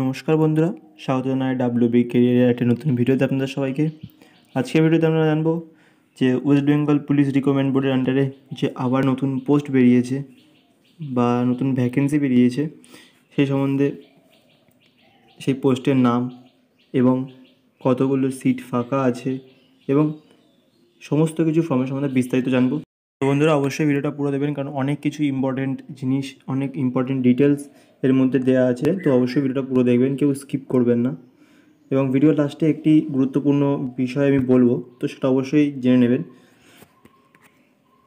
নমস্কার বন্ধুরা স্বাগত জানাই ডাব্লিউ বি কেরিয়ারের একটা নতুন ভিডিওতে আপনাদের সবাইকে আজকের ভিডিওতে আমরা জানবো যে ওয়েস্ট বেঙ্গল পুলিশ রিকমেন্ড বোর্ডের আন্ডারে যে আবার নতুন পোস্ট বেরিয়েছে বা নতুন ভ্যাকেন্সি বেরিয়েছে সেই সম্বন্ধে সেই পোস্টের নাম এবং কতগুলো সিট ফাঁকা আছে এবং সমস্ত কিছু ফর্মের সম্বন্ধে বিস্তারিত জানবো বন্ধুরা অবশ্যই ভিডিওটা পুরো দেবেন কারণ অনেক কিছু ইম্পর্টেন্ট জিনিস অনেক ইম্পর্টেন্ট ডিটেলস এর মধ্যে দেয়া আছে তো অবশ্যই ভিডিওটা পুরো দেখবেন কেউ স্কিপ করবেন না এবং ভিডিও লাস্টে একটি গুরুত্বপূর্ণ বিষয় আমি বলবো তো সেটা অবশ্যই জেনে নেবেন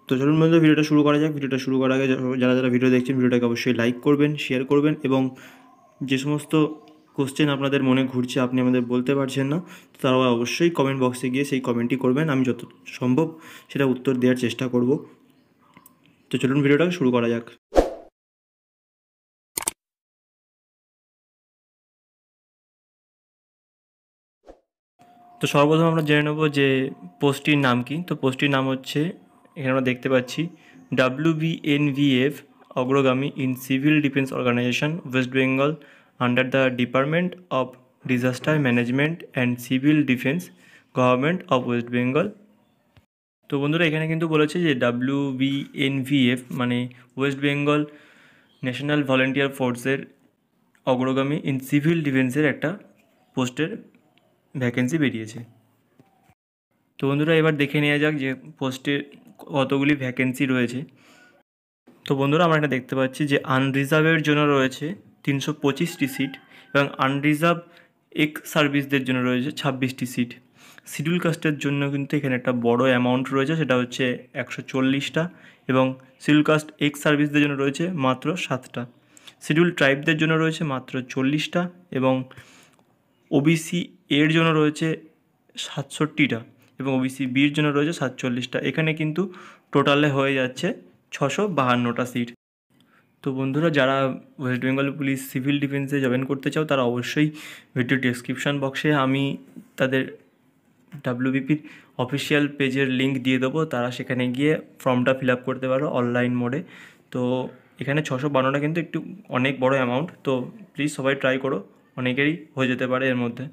তো চলুন বন্ধু ভিডিওটা শুরু করা যাক ভিডিওটা শুরু করার আগে যারা যারা ভিডিও দেখছেন ভিডিওটাকে অবশ্যই লাইক করবেন শেয়ার করবেন এবং যে সমস্ত কোশ্চেন আপনাদের মনে ঘুরছে আপনি আমাদের বলতে পারছেন না তো তারা অবশ্যই কমেন্ট বক্সে গিয়ে সেই কমেন্টটি করবেন আমি যত সম্ভব সেটা উত্তর দেওয়ার চেষ্টা করব তো চলুন ভিডিওটা শুরু করা যাক তো সর্বপ্রথম আমরা জেনে নেব যে পোস্টটির নাম কি তো পোস্টটির নাম হচ্ছে এখানে আমরা দেখতে পাচ্ছি W B e Agragami in civil defence organisation West Bengal under the department of disaster management and civil defence government of West Bengal তো বন্ধুরা এখানে কিন্তু বলেছে যে ডাব্লিউ বি e মানে ওয়েস্ট বেঙ্গল ন্যাশনাল ভলেন্টিয়ার ফোর্সের অগ্রগামী ইন সিভিল ডিফেন্সের একটা পোস্টের ভ্যাকেন্সি বেরিয়েছে তো বন্ধুরা এবার দেখে নেওয়া যাক যে পোস্টে কতগুলি ভ্যাকেন্সি রয়েছে তো বন্ধুরা আমরা এটা দেখতে পাচ্ছি যে আনরিজার্ভের জন্য রয়েছে তিনশো পঁচিশটি সিট এবং আনরিজার্ভ এক্স সার্ভিসদের জন্য রয়েছে ছাব্বিশটি সিট শিডিউল কাস্টের জন্য কিন্তু এখানে একটা বড় অ্যামাউন্ট রয়েছে সেটা হচ্ছে একশো চল্লিশটা এবং শিডিউল কাস্ট এক্স সার্ভিসদের জন্য রয়েছে মাত্র সাতটা শিডিউল ট্রাইবদের জন্য রয়েছে মাত্র চল্লিশটা এবং ওবিসি এর জন্য রয়েছে সাতষট্টিটা এবং ওবিসি বির জন্য রয়েছে সাতচল্লিশটা এখানে কিন্তু টোটালে হয়ে যাচ্ছে ছশো বাহান্নটা সিট তো বন্ধুরা যারা ওয়েস্ট বেঙ্গল পুলিশ সিভিল ডিফেন্সে জয়েন করতে চাও তারা অবশ্যই ভিডিও ডিসক্রিপশান বক্সে আমি তাদের ডাব্লিউবিপির অফিসিয়াল পেজের লিঙ্ক দিয়ে দেবো তারা সেখানে গিয়ে ফর্মটা ফিল আপ করতে পারো অনলাইন মোডে তো এখানে ছশো বান্নটা কিন্তু একটু অনেক বড় অ্যামাউন্ট তো প্লিজ সবাই ট্রাই করো অনেকেরই হয়ে যেতে পারে এর মধ্যে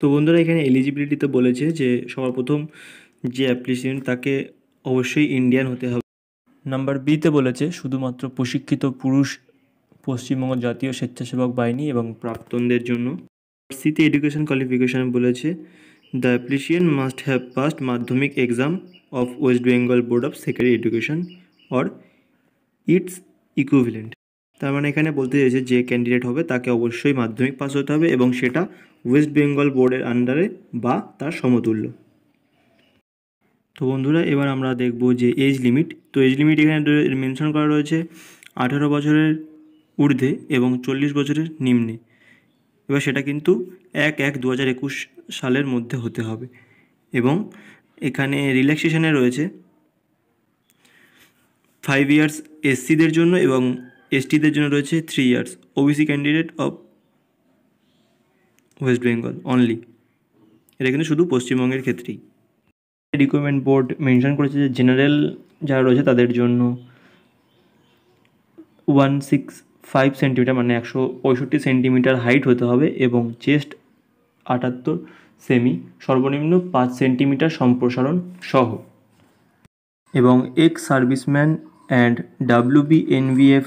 তো বন্ধুরা এখানে এলিজিবিলিটিতে বলেছে যে সবার প্রথম যে অ্যাপ্লিকেশন তাকে অবশ্যই ইন্ডিয়ান হতে হবে নাম্বার বিতে বলেছে শুধুমাত্র প্রশিক্ষিত পুরুষ পশ্চিমবঙ্গ জাতীয় স্বেচ্ছাসেবক বাহিনী এবং প্রাক্তনদের জন্য সিতে এডুকেশন কোয়ালিফিকেশন বলেছে the applicant must have passed Madhyamik exam of West Bengal board of secondary education or its equivalent তার মানে এখানে বলতে চাইছে যে ক্যান্ডিডেট হবে তাকে অবশ্যই মাধ্যমিক পাস হতে হবে এবং সেটা ওয়েস্ট বেঙ্গল বোর্ডের আন্ডারে বা তার সমতুল্য তো বন্ধুরা এবার আমরা দেখব যে এজ লিমিট তো এজ লিমিট এখানে মেনশন করা রয়েছে আঠারো বছরের ঊর্ধ্বে এবং চল্লিশ বছরের নিম্নে এবার সেটা কিন্তু এক এক দু একুশ সালের মধ্যে হতে হবে এবং এখানে রিল্যাক্সেশনে রয়েছে ফাইভ ইয়ার্স এসসিদের জন্য এবং এসটিদের জন্য রয়েছে three years OBC candidate of West Bengal only এটা কিন্তু শুধু পশ্চিমবঙ্গের ক্ষেত্রেই রিক্রুটমেন্ট বোর্ড মেনশন করেছে যে জেনারেল যারা রয়েছে তাদের জন্য ওয়ান সিক্স ফাইভ সেন্টিমিটার মানে একশো পঁয়ষট্টি সেন্টিমিটার হাইট হতে হবে এবং চেস্ট আটাত্তর সেমি সর্বনিম্ন পাঁচ সেন্টিমিটার সম্প্রসারণ সহ এবং ex serviceman and NVF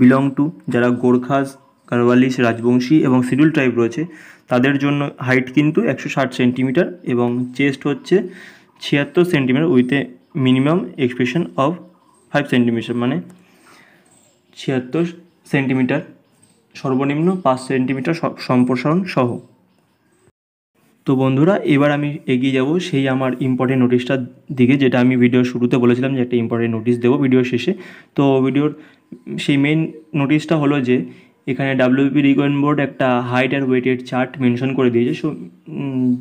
belong to যারা গোর্খাস কারওয়ালিস রাজবংশী এবং শিডিউল ট্রাইব রয়েছে তাদের জন্য হাইট কিন্তু একশো ষাট সেন্টিমিটার এবং চেস্ট হচ্ছে ছিয়াত্তর centimetre with a minimum expression of five centimetre মানে ছিয়াত্তর সেন্টিমিটার সর্বনিম্ন পাঁচ সেন্টিমিটার সম্প্রসারণ সহ তো বন্ধুরা এবার আমি এগিয়ে যাব সেই আমার ইম্পর্টেন্ট নোটিশটার দিকে যেটা আমি ভিডিওর শুরুতে বলেছিলাম যে একটা ইম্পর্টেন্ট নোটিশ দেবো ভিডিওর শেষে তো ভিডিওর সেই মেন নোটিশটা হলো যে এখানে ডাব্লিউপি রিকোয়েন বোর্ড একটা হাইট আর ওয়েটের চার্ট মেনশন করে দিয়েছে সো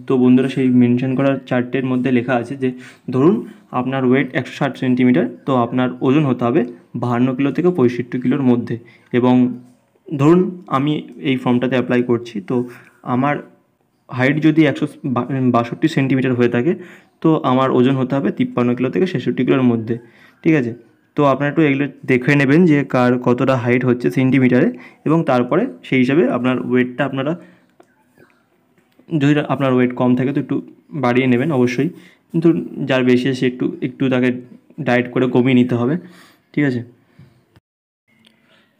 তো বন্ধুরা সেই মেনশন করা চার্টের মধ্যে লেখা আছে যে ধরুন আপনার ওয়েট একশো ষাট সেন্টিমিটার তো আপনার ওজন হতে হবে বাহান্ন কিলো থেকে পঁয়ষট্টি কিলোর মধ্যে এবং ধরুন আমি এই ফর্মটাতে অ্যাপ্লাই করছি তো আমার হাইট যদি একশো বাষট্টি সেন্টিমিটার হয়ে থাকে তো আমার ওজন হতে হবে তিপ্পান্ন কিলো থেকে ছেষট্টি কিলোর মধ্যে ঠিক আছে তো আপনারা একটু এগুলো দেখে নেবেন যে কার কতটা হাইট হচ্ছে সেন্টিমিটারে এবং তারপরে সেই হিসাবে আপনার ওয়েটটা আপনারা যদি আপনার ওয়েট কম থাকে তো একটু বাড়িয়ে নেবেন অবশ্যই কিন্তু যার বেশি সে একটু একটু তাকে ডায়েট করে কমিয়ে নিতে হবে ঠিক আছে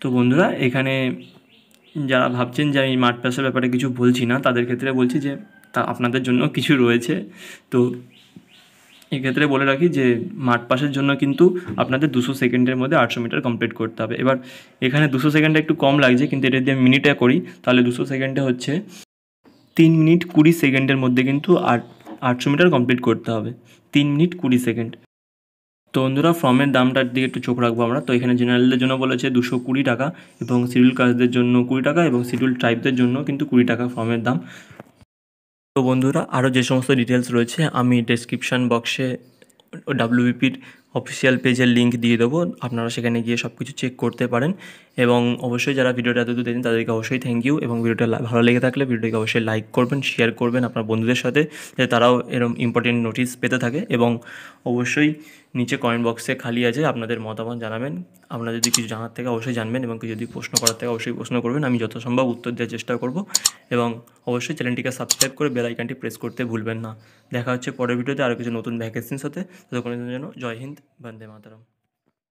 তো বন্ধুরা এখানে যারা ভাবছেন যে আমি মাঠ পেশার ব্যাপারে কিছু বলছি না তাদের ক্ষেত্রে বলছি যে তা আপনাদের জন্য কিছু রয়েছে তো এক্ষেত্রে বলে রাখি যে মাঠ পাশের জন্য কিন্তু আপনাদের দুশো সেকেন্ডের মধ্যে আটশো মিটার কমপ্লিট করতে হবে এবার এখানে দুশো সেকেন্ডে একটু কম লাগছে কিন্তু এটা যদি আমি মিনিটে করি তাহলে দুশো সেকেন্ডে হচ্ছে তিন মিনিট কুড়ি সেকেন্ডের মধ্যে কিন্তু আট আটশো মিটার কমপ্লিট করতে হবে তিন মিনিট কুড়ি সেকেন্ড তো বন্ধুরা ফর্মের দামটার দিকে একটু চোখ রাখবো আমরা তো এখানে জেনারেলদের জন্য বলেছে দুশো কুড়ি টাকা এবং শিডিউল কাজদের জন্য কুড়ি টাকা এবং শিডিউল ট্রাইবদের জন্য কিন্তু কুড়ি টাকা ফর্মের দাম তো বন্ধুরা আরও যে সমস্ত ডিটেলস রয়েছে আমি ডেসক্রিপশান বক্সে ডাব্লিউবিপির অফিসিয়াল পেজের লিঙ্ক দিয়ে দেবো আপনারা সেখানে গিয়ে সব কিছু চেক করতে পারেন এবং অবশ্যই যারা ভিডিওটা এতদূর দেখেন তাদেরকে অবশ্যই থ্যাংক ইউ এবং ভিডিওটা ভালো লেগে থাকলে ভিডিওটাকে অবশ্যই লাইক করবেন শেয়ার করবেন আপনার বন্ধুদের সাথে যাতে তারাও এরকম ইম্পর্টেন্ট নোটিস পেতে থাকে এবং অবশ্যই নিচে কমেন্ট বক্সে খালি আছে আপনাদের মতামত জানাবেন আপনারা যদি কিছু জানার থেকে অবশ্যই জানবেন এবং কিছু যদি প্রশ্ন করার থেকে অবশ্যই প্রশ্ন করবেন আমি যথাসম্ভব উত্তর দেওয়ার চেষ্টা করব এবং অবশ্যই চ্যানেলটিকে সাবস্ক্রাইব করে বেল আইকনটি প্রেস করতে ভুলবেন না দেখা হচ্ছে পরের ভিডিওতে আরও কিছু নতুন ভ্যাকেন্সির সাথে ততক্ষণের জন্য জয় হিন্দ বন্দে মাতারাম